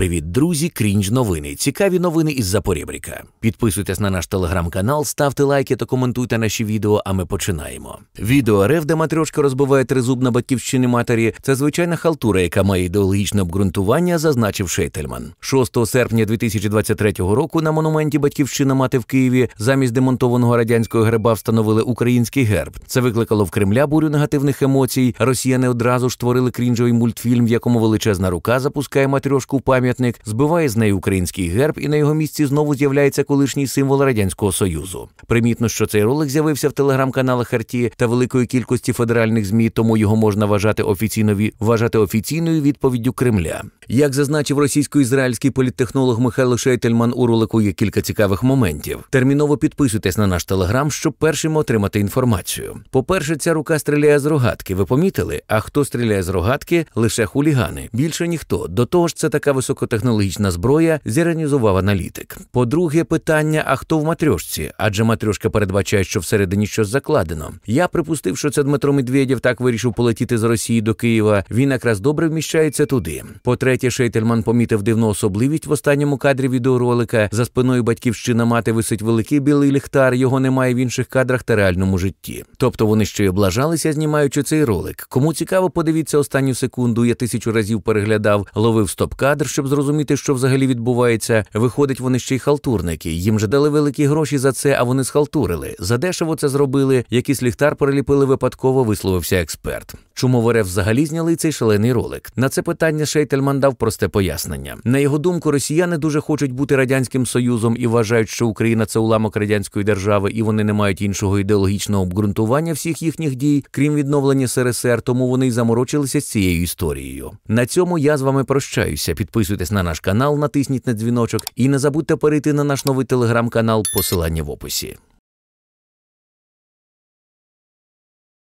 Привіт, друзі! Крінж новини. Цікаві новини із Запорібріка. Підписуйтесь на наш телеграм-канал, ставте лайки та коментуйте наші відео. А ми починаємо. Відео РФ, де матрьошка розбиває тризуб на батьківщині матері. Це звичайна халтура, яка має ідеологічне обґрунтування, зазначив Шейтельман. 6 серпня 2023 року на монументі Батьківщина мати в Києві замість демонтованого радянського герба встановили український герб. Це викликало в Кремля бурю негативних емоцій. Росіяни одразу ж створили крінжовий мультфільм, в якому величезна рука запускає матрьошку в пам'ять пам'ятник, збиває з неї український герб, і на його місці знову з'являється колишній символ радянського союзу. Примітно, що цей ролик з'явився в телеграм-каналах РТ та великої кількості федеральних змі, тому його можна вважати офіційно вважати офіційною відповіддю Кремля. Як зазначив російсько-ізраїльський політтехнолог Михайло Шейтельман, у ролику є кілька цікавих моментів. Терміново підписуйтесь на наш телеграм, щоб першим отримати інформацію. По-перше, ця рука стріляє з рогатки. Ви помітили? А хто стріляє з рогатки? Лише хулігани. Більше ніхто. До того ж, це така високотехнологічна зброя, зіронізував аналітик. По-друге, питання: а хто в матрьошці? Адже матрьошка передбачає, що всередині щось закладено. Я припустив, що це Дмитро Медведєв так вирішив полетіти з Росії до Києва. Він якраз добре вміщається туди. По-третє, Каті Шейтельман помітив дивну особливість в останньому кадрі відеоролика. За спиною батьківщина мати висить великий білий ліхтар, його немає в інших кадрах та реальному житті. Тобто вони ще й облажалися, знімаючи цей ролик. Кому цікаво, подивіться останню секунду. Я тисячу разів переглядав, ловив стоп-кадр, щоб зрозуміти, що взагалі відбувається. Виходить, вони ще й халтурники. Їм же дали великі гроші за це, а вони схалтурили. Задешево це зробили. Якийсь ліхтар переліпили випадково, висловився експерт чому в РФ взагалі зняли цей шалений ролик. На це питання Шейтельман дав просте пояснення. На його думку, росіяни дуже хочуть бути радянським союзом і вважають, що Україна це уламок радянської держави, і вони не мають іншого ідеологічного обґрунтування всіх їхніх дій, крім відновлення СРСР, тому вони й заморочилися з цією історією. На цьому я з вами прощаюся. Підписуйтесь на наш канал, натисніть на дзвіночок і не забудьте перейти на наш новий телеграм-канал, посилання в описі.